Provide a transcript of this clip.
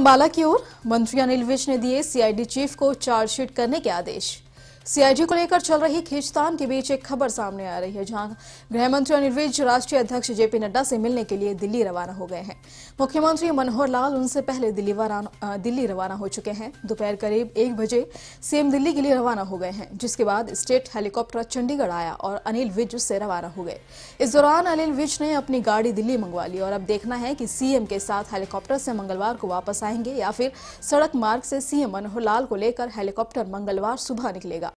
अम्बाला की ओर मंत्री अनिल विज ने दिए सीआईडी चीफ को चार्जशीट करने के आदेश सीआईजी को लेकर चल रही खींचतान के बीच एक खबर सामने आ रही है जहां गृहमंत्री अनिल विज राष्ट्रीय अध्यक्ष जेपी नड्डा से मिलने के लिए दिल्ली रवाना हो गए हैं मुख्यमंत्री मनोहर लाल उनसे पहले दिल्ली दिल्ली रवाना हो चुके हैं दोपहर करीब एक बजे सीएम दिल्ली के लिए रवाना हो गए हैं जिसके बाद स्टेट हेलीकॉप्टर चंडीगढ़ आया और अनिल विज उससे रवाना हो गए इस दौरान अनिल विज ने अपनी गाड़ी दिल्ली मंगवा ली और अब देखना है कि सीएम के साथ हेलीकॉप्टर से मंगलवार को वापस आएंगे या फिर सड़क मार्ग से सीएम मनोहर लाल को लेकर हेलीकॉप्टर मंगलवार सुबह निकलेगा